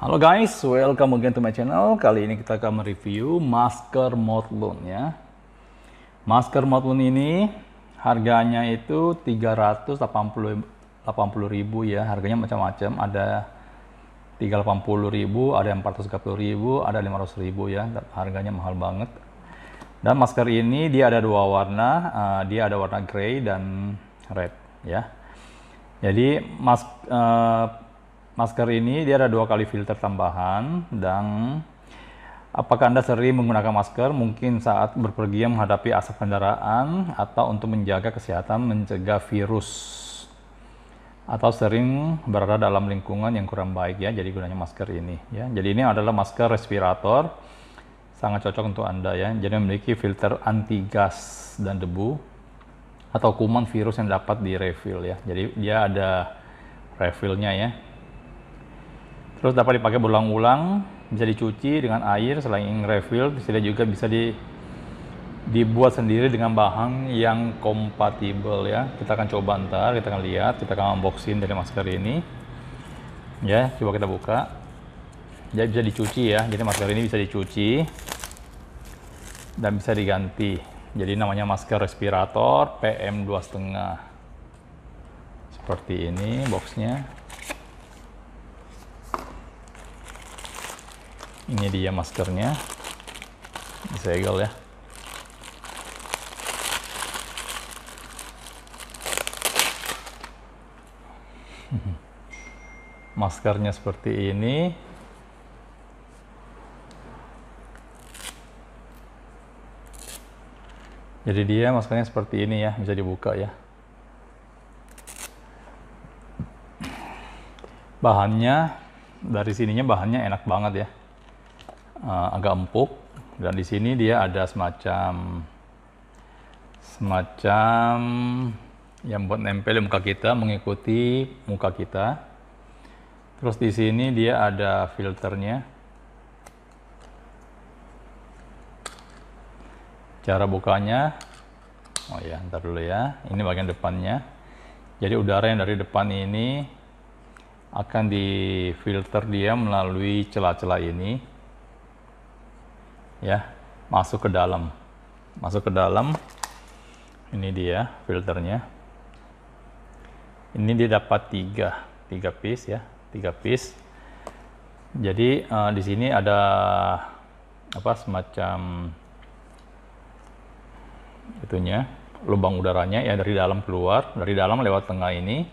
Halo guys, welcome again to my channel. Kali ini kita akan mereview masker modlun ya. Masker modlun ini harganya itu 380 80.000 ya. Harganya macam-macam, ada 380.000, ada 430.000, ada 500.000 ya. Harganya mahal banget. Dan masker ini dia ada dua warna, eh, dia ada warna grey dan red ya. Jadi mask uh, eh, Masker ini dia ada dua kali filter tambahan dan apakah Anda sering menggunakan masker mungkin saat berpergian menghadapi asap kendaraan atau untuk menjaga kesehatan mencegah virus atau sering berada dalam lingkungan yang kurang baik ya jadi gunanya masker ini ya jadi ini adalah masker respirator sangat cocok untuk anda ya jadi memiliki filter anti gas dan debu atau kuman virus yang dapat di refill ya jadi dia ada refillnya ya Terus dapat dipakai berulang-ulang, bisa dicuci dengan air selain refill, bisa juga bisa di dibuat sendiri dengan bahan yang kompatibel ya. Kita akan coba ntar, kita akan lihat, kita akan unboxing dari masker ini. Ya, coba kita buka. Jadi ya, bisa dicuci ya. Jadi masker ini bisa dicuci dan bisa diganti. Jadi namanya masker respirator PM2,5. Seperti ini boxnya. ini dia maskernya disegel ya maskernya seperti ini jadi dia maskernya seperti ini ya bisa dibuka ya bahannya dari sininya bahannya enak banget ya uh, agak empuk dan di sini dia ada semacam semacam yang buat nempel di muka kita mengikuti muka kita. Terus di sini dia ada filternya. Cara bukanya, oh ya, ntar dulu ya. Ini bagian depannya. Jadi udara yang dari depan ini akan difilter dia melalui celah-celah ini ya masuk ke dalam masuk ke dalam ini dia filternya ini dia dapat tiga tiga piece ya tiga piece jadi uh, di sini ada apa semacam itunya lubang udaranya ya dari dalam keluar dari dalam lewat tengah ini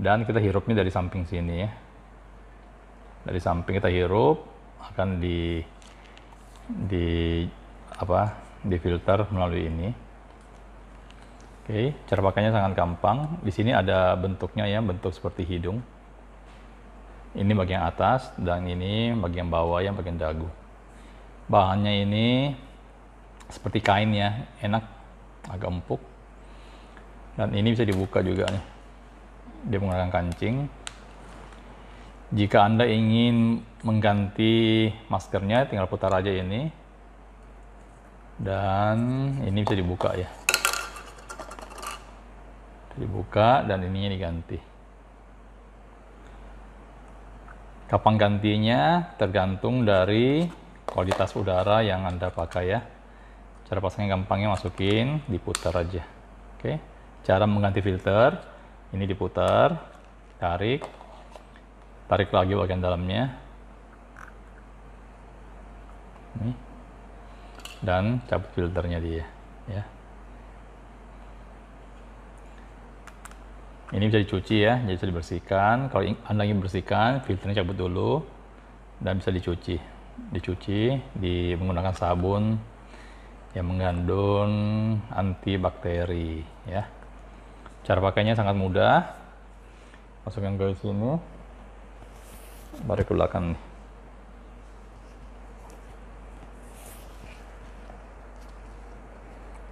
dan kita hirupnya dari samping sini ya dari samping kita hirup akan di di apa di filter melalui ini. Oke, cara pakainya sangat gampang. Di sini ada bentuknya ya, bentuk seperti hidung. Ini bagian atas dan ini bagian bawah yang bagian dagu. Bahannya ini seperti kain ya, enak, agak empuk. Dan ini bisa dibuka juga nih. Dia menggunakan kancing. Jika Anda ingin mengganti maskernya, tinggal putar aja ini. Dan ini bisa dibuka ya. Dibuka dan ininya diganti. Kapan gantinya tergantung dari kualitas udara yang Anda pakai ya. Cara pasangnya gampangnya masukin, diputar aja. Oke. Cara mengganti filter, ini diputar, tarik, tarik lagi bagian dalamnya ini dan cabut filternya dia ya ini bisa dicuci ya jadi bisa dibersihkan kalau anda ingin bersihkan filternya cabut dulu dan bisa dicuci dicuci di menggunakan sabun yang mengandung antibakteri ya cara pakainya sangat mudah masukkan ke sini Mari ke belakang nih.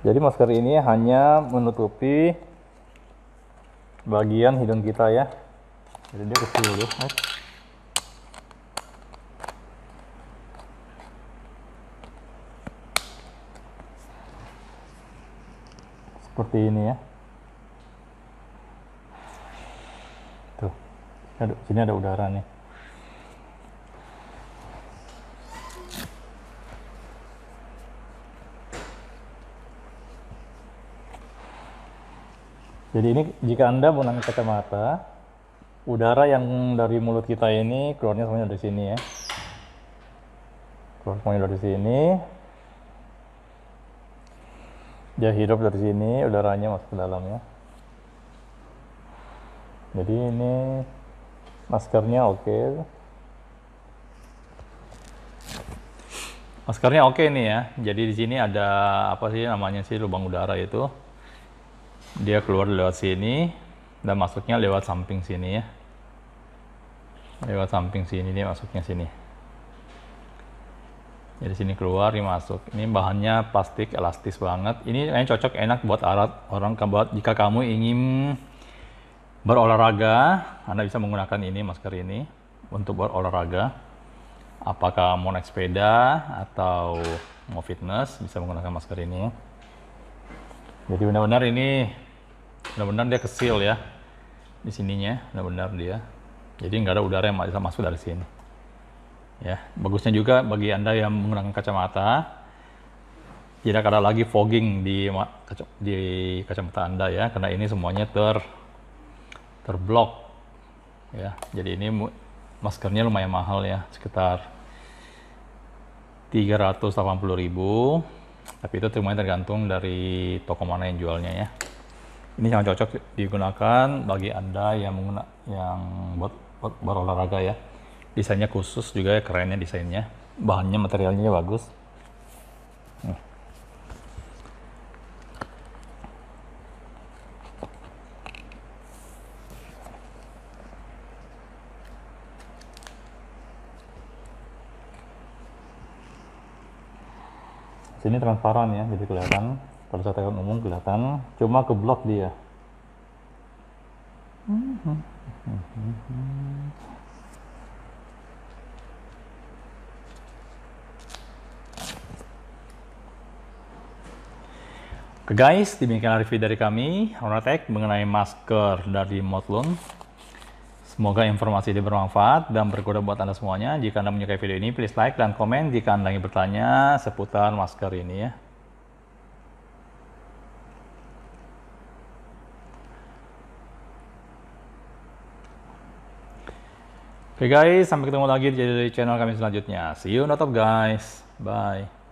Jadi masker ini hanya menutupi bagian hidung kita ya. Jadi dia kecil dulu. Seperti ini ya. Tuh, sini ada udara nih. Jadi ini jika Anda menggunakan kacamata, udara yang dari mulut kita ini keluarnya semuanya dari sini ya. Keluar semuanya dari sini. Dia hidup dari sini, udaranya masuk ke dalam ya. Jadi ini maskernya oke. Maskernya oke ini ya. Jadi di sini ada apa sih namanya sih lubang udara itu dia keluar lewat sini dan masuknya lewat samping sini ya lewat samping sini dia masuknya sini jadi sini keluar ini masuk ini bahannya plastik elastis banget ini yang cocok enak buat alat orang buat jika kamu ingin berolahraga anda bisa menggunakan ini masker ini untuk berolahraga apakah mau naik sepeda atau mau fitness bisa menggunakan masker ini jadi benar-benar ini benar-benar dia kecil ya di sininya benar-benar dia jadi nggak ada udara yang bisa masuk dari sini ya bagusnya juga bagi anda yang menggunakan kacamata tidak ada lagi fogging di di kacamata anda ya karena ini semuanya ter terblok ya jadi ini maskernya lumayan mahal ya sekitar 380.000 tapi itu semuanya tergantung dari toko mana yang jualnya ya ini yang cocok digunakan bagi Anda yang mengguna, yang buat, buat berolahraga ya. Desainnya khusus juga ya, kerennya desainnya. Bahannya, materialnya bagus. Hmm. Ini transparan ya, jadi kelihatan kalau tekan umum kelihatan cuma ke blok dia Oke guys, demikian review dari kami, Ronatek, mengenai masker dari Motlung. Semoga informasi ini bermanfaat dan berguna buat Anda semuanya. Jika Anda menyukai video ini, please like dan komen jika Anda ingin bertanya seputar masker ini ya. Oke okay guys, sampai ketemu lagi di channel kami selanjutnya. See you on top guys. Bye.